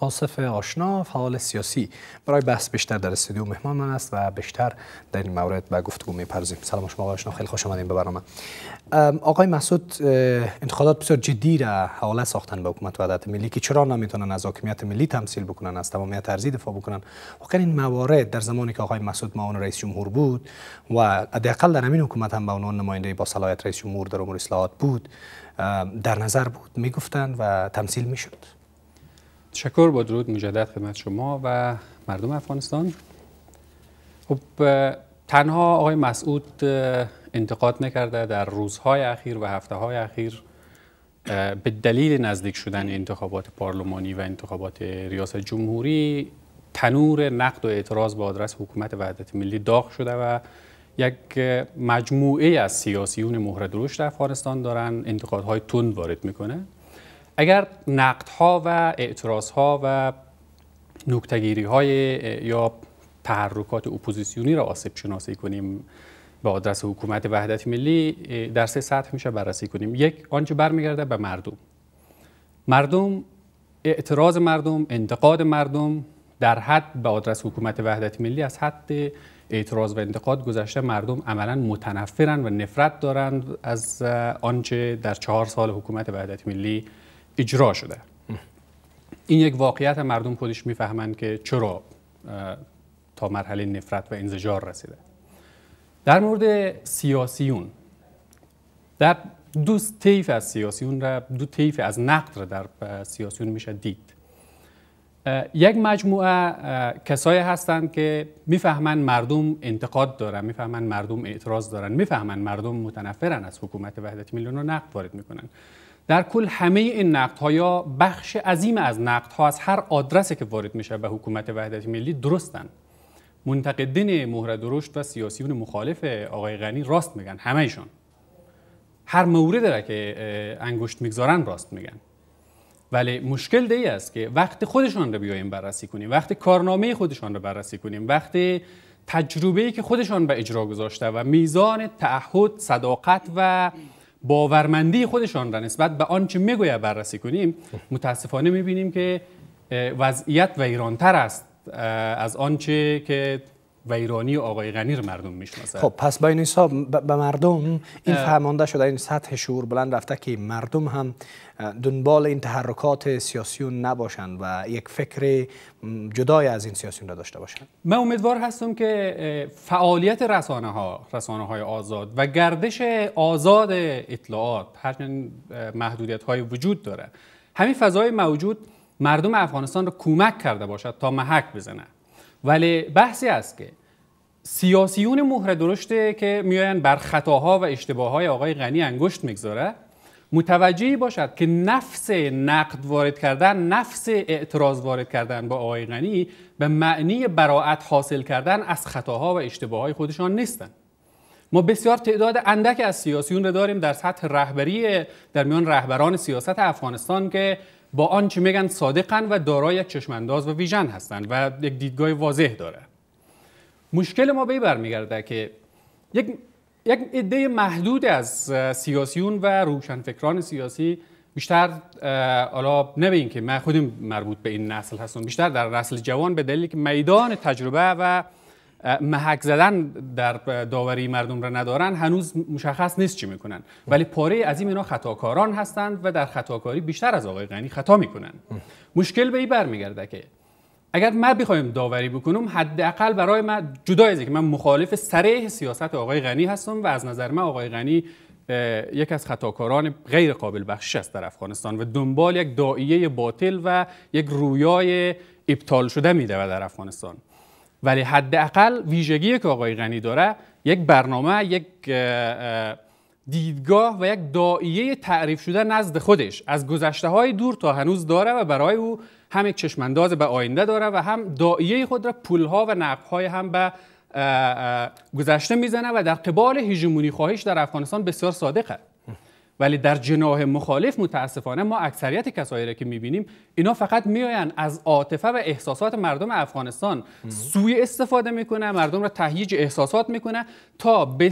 آصف آشنا فعال سیاسی برای بحث بیشتر در استودیو مهمان من است و بیشتر در این مورد به گفتگو میپردازیم سلام شما آقای آشنا خیلی خوش آمدید به برنامه آقای مسعود انتخابات بسیار جدی را حواله ساختن به حکومت وحدت ملی که چرا نمیتونن از حاکمیت ملی تمثیل بکنن از تمامیت ارضی دفاع بکنن واقعا خب این موارد در زمانی که آقای مسعود معاون رئیس جمهور بود و حداقل در همین حکومت هم به عنوان نماینده با صلاحیت رئیس جمهور در امور اصلاحات بود در نظر بود میگفتند و تمثیل میشد تشکر با درود مجدد خدمت شما و مردم افغانستان خب تنها آقای مسعود انتقاد نکرده در روزهای اخیر و هفته های اخیر به دلیل نزدیک شدن انتخابات پارلمانی و انتخابات ریاست جمهوری تنور نقد و اعتراض به آدرس حکومت وحدت ملی داغ شده و یک مجموعه از سیاسیون مهره در افغانستان دارن انتقادهای تند وارد میکنه اگر نقدها و ها و نکتگیری های یا تحرکات اپوزیسیونی را آسیب شناسی کنیم به آدرس حکومت وحدت ملی در سه سطح میشه بررسی کنیم یک آنچه برمیگرده به مردم مردم اعتراض مردم انتقاد مردم در حد به آدرس حکومت وحدت ملی از حد اعتراض و انتقاد گذشته مردم عملا متنفرن و نفرت دارند از آنچه در چهار سال حکومت وحدت ملی اجرا شده این یک واقعیت مردم خودش میفهمند که چرا تا مرحله نفرت و انزجار رسیده در مورد سیاسیون در دو طیف از سیاسیون را دو طیف از نقد را در سیاسیون میشه دید یک مجموعه کسایی هستند که میفهمند مردم انتقاد دارن میفهمند مردم اعتراض دارن میفهمند مردم متنفرن از حکومت وحدت میلیون رو نقد وارد میکنن در کل همه این نقدها یا بخش عظیم از نقدها از هر آدرسی که وارد میشه به حکومت وحدت ملی درستن منتقدین مهر درشت و سیاسیون مخالف آقای غنی راست میگن ایشان. هر مورد را که انگشت میگذارن راست میگن ولی مشکل دی است که وقت خودشان رو بیایم بررسی کنیم وقت کارنامه خودشان را بررسی کنیم وقت ای که خودشان به اجرا گذاشته و میزان تعهد صداقت و باورمندی خودشان را نسبت به آنچه میگوید بررسی کنیم متاسفانه میبینیم که وضعیت و ایرانتر است از آنچه که ویرانی آقای غنی مردم میشناسن خب پس با این حساب به مردم این فهمانده شده این سطح شعور بلند رفته که مردم هم دنبال این تحرکات سیاسیون نباشند و یک فکر جدای از این سیاسیون را داشته باشند من امیدوار هستم که فعالیت رسانه ها رسانه های آزاد و گردش آزاد اطلاعات هرچند محدودیت های وجود داره همین فضای موجود مردم افغانستان را کمک کرده باشد تا محک بزنه ولی بحثی است که سیاسیون مهر درشته که میاین بر خطاها و اشتباههای آقای غنی انگشت میگذاره متوجهی باشد که نفس نقد وارد کردن نفس اعتراض وارد کردن با آقای غنی به معنی براعت حاصل کردن از خطاها و اشتباههای خودشان نیستند ما بسیار تعداد اندک از سیاسیون را داریم در سطح رهبری در میان رهبران سیاست افغانستان که با آنچه میگن صادقن و دارای یک چشمانداز و ویژن هستند و یک دیدگاه واضح داره مشکل ما به این برمیگرده که یک یک عده محدود از سیاسیون و روشنفکران سیاسی بیشتر حالا نه که من خودم مربوط به این نسل هستم بیشتر در نسل جوان به دلیل که میدان تجربه و محک زدن در داوری مردم را ندارن هنوز مشخص نیست چی میکنن ولی پاره از این اینا خطاکاران هستند و در خطاکاری بیشتر از آقای غنی خطا میکنن مشکل به این برمیگرده که اگر ما بخوایم داوری بکنم حداقل برای من جدا از که من مخالف سریح سیاست آقای غنی هستم و از نظر من آقای غنی یک از خطاکاران غیر قابل بخشش است در افغانستان و دنبال یک دائیه باطل و یک رویای ابطال شده و در افغانستان ولی حداقل ویژگی که آقای غنی داره یک برنامه یک دیدگاه و یک دائیه تعریف شده نزد خودش از گذشته های دور تا هنوز داره و برای او هم یک چشمانداز به آینده داره و هم دائیه خود را پولها و های هم به گذشته میزنه و در قبال هژمونی خواهش در افغانستان بسیار صادقه ولی در جناه مخالف متاسفانه ما اکثریت کسایی را که میبینیم اینا فقط میآیند از عاطفه و احساسات مردم افغانستان سوی استفاده میکنه مردم را تهیج احساسات میکنه تا به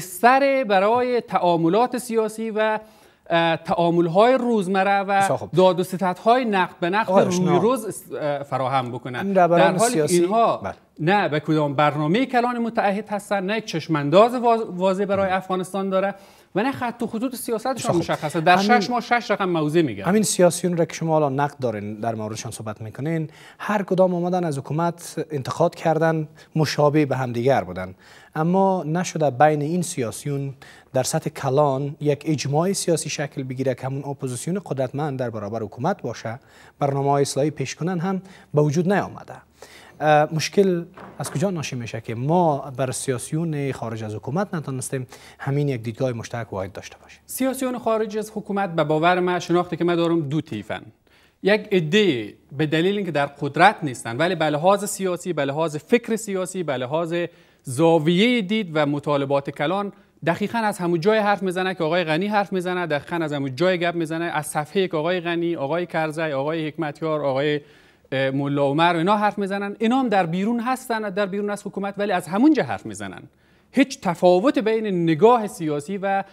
برای تعاملات سیاسی و تعامل های روزمره و داد و ستت های نقد به نقد روی روز فراهم بکنن در حال اینها بله. نه به کدام برنامه کلان متعهد هستن نه یک چشمانداز واضح برای افغانستان داره و نه خط و خطوط سیاستشان خب، مشخصه در همین... شش ماه شش رقم موضع میگن همین سیاسیون را که شما الان نقد دارین در موردشان صحبت میکنین هر کدام آمدن از حکومت انتخاب کردن مشابه به همدیگر بودن اما نشده بین این سیاسیون در سطح کلان یک اجماع سیاسی شکل بگیره که همون اپوزیسیون قدرتمند در برابر حکومت باشه برنامه های اصلاحی پیش کنن هم به وجود نیامده مشکل از کجا ناشی میشه که ما بر سیاسیون خارج از حکومت نتونستیم همین یک دیدگاه مشترک واحد داشته باشیم سیاسیون خارج از حکومت به باور من شناختی که ما دارم دو تیفن یک ایده به دلیل اینکه در قدرت نیستن ولی به لحاظ سیاسی به لحاظ فکر سیاسی به لحاظ زاویه دید و مطالبات کلان دقیقا از همون جای حرف میزنه که آقای غنی حرف میزنه دقیقا از همون جای گپ میزنه از صفحه که آقای غنی آقای کرزی آقای حکمتیار آقای ملا عمر و اینا حرف میزنن اینا هم در بیرون هستن در بیرون از حکومت ولی از همونجا حرف میزنن هیچ تفاوت بین نگاه سیاسی و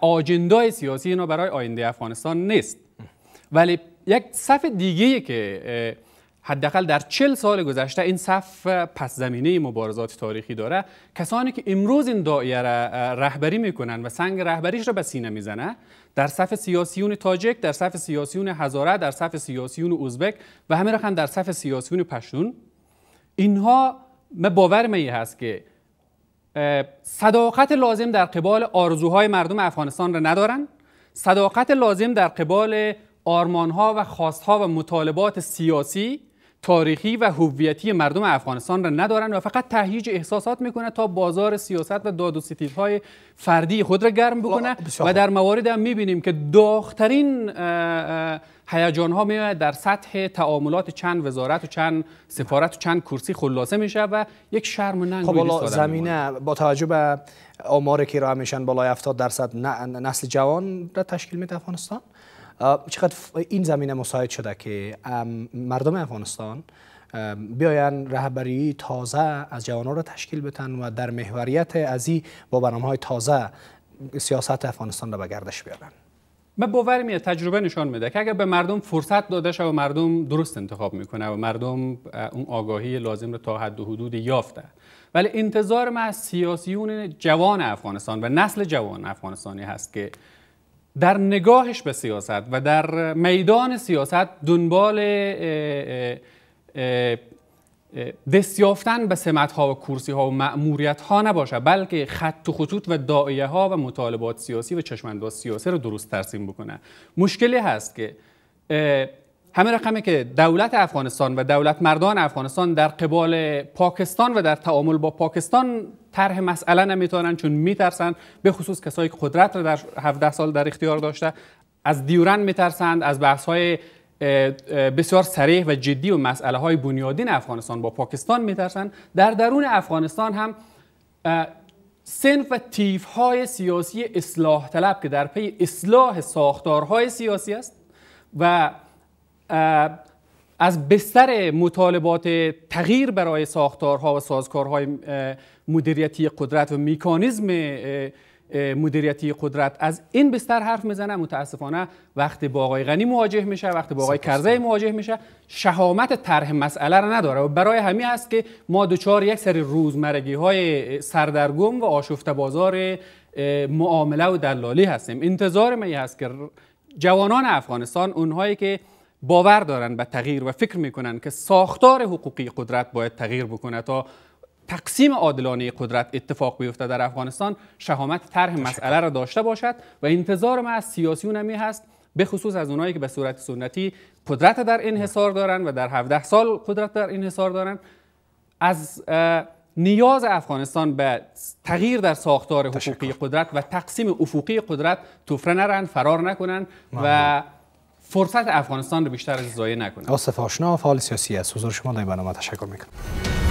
آجندای سیاسی اینا برای آینده افغانستان نیست ولی یک صف دیگه که حداقل در چل سال گذشته این صف پس زمینه مبارزات تاریخی داره کسانی که امروز این دایره رهبری میکنن و سنگ رهبریش را به سینه میزنه در صف سیاسیون تاجک در صف سیاسیون هزاره در صف سیاسیون ازبک و همه را در صف سیاسیون پشتون اینها ما باور می هست که صداقت لازم در قبال آرزوهای مردم افغانستان را ندارن صداقت لازم در قبال آرمانها و خواستها و مطالبات سیاسی تاریخی و هویتی مردم افغانستان را ندارند و فقط تهییج احساسات میکنه تا بازار سیاست و داد و های فردی خود را گرم بکنه و در موارد هم میبینیم که داغترین هیجان ها میاد در سطح تعاملات چند وزارت و چند سفارت و چند کرسی خلاصه میشه و یک شرم و ننگ خب زمینه با توجه به آمار که را همیشن بالای 70 درصد نسل جوان را تشکیل میده افغانستان چقدر این زمینه مساعد شده که مردم افغانستان بیاین رهبری تازه از جوانان را تشکیل بتن و در محوریت از این با برنامه های تازه سیاست افغانستان را به گردش بیارن من باور میاد تجربه نشان میده که اگر به مردم فرصت داده شود و مردم درست انتخاب میکنه و مردم اون آگاهی لازم رو تا حد و حدود یافته ولی انتظار ما از سیاسیون جوان افغانستان و نسل جوان افغانستانی هست که در نگاهش به سیاست و در میدان سیاست دنبال دستیافتن به سمت ها و کرسی ها و معموریت ها نباشه بلکه خط و خطوط و دائیه ها و مطالبات سیاسی و چشمانداز سیاسی رو درست ترسیم بکنه مشکلی هست که همه رقمی که دولت افغانستان و دولت مردان افغانستان در قبال پاکستان و در تعامل با پاکستان طرح مسئله نمیتونن چون میترسن به خصوص کسایی که قدرت را در 17 سال در اختیار داشته از دیورن میترسند از بحث های بسیار سریح و جدی و مسئله های بنیادین افغانستان با پاکستان میترسند در درون افغانستان هم سنف و تیف های سیاسی اصلاح طلب که در پی اصلاح ساختارهای سیاسی است و از بستر مطالبات تغییر برای ساختارها و سازکارهای مدیریتی قدرت و میکانیزم مدیریتی قدرت از این بستر حرف میزنه متاسفانه وقتی با آقای غنی مواجه میشه وقتی با آقای کرزی مواجه میشه شهامت طرح مسئله را نداره و برای همی است که ما دوچار یک سری روزمرگی های سردرگم و آشفت بازار معامله و دلالی هستیم انتظار من هست که جوانان افغانستان اونهایی که باور دارن به تغییر و فکر میکنن که ساختار حقوقی قدرت باید تغییر بکنه تا تقسیم عادلانه قدرت اتفاق بیفته در افغانستان شهامت طرح مسئله را داشته باشد و انتظار ما از سیاسیون هست به خصوص از اونایی که به صورت سنتی قدرت در انحصار دارن و در 17 سال قدرت در انحصار دارن از نیاز افغانستان به تغییر در ساختار حقوقی قدرت و تقسیم افقی قدرت توفره نرن فرار نکنن و فرصت افغانستان رو بیشتر از ضایع نکنه. آصف آشنا فعال سیاسی است حضور شما در برنامه تشکر میکنم